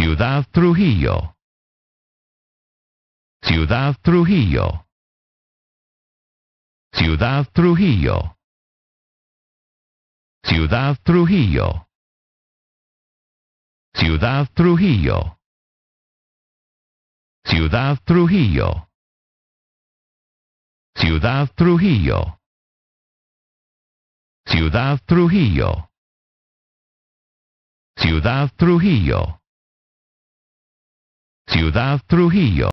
Ciudad Trujillo. Ciudad Trujillo. Ciudad Trujillo. Ciudad Trujillo. Ciudad Trujillo. Ciudad Trujillo. Ciudad Trujillo. Ciudad Trujillo. Ciudad Trujillo. Ciudad Trujillo.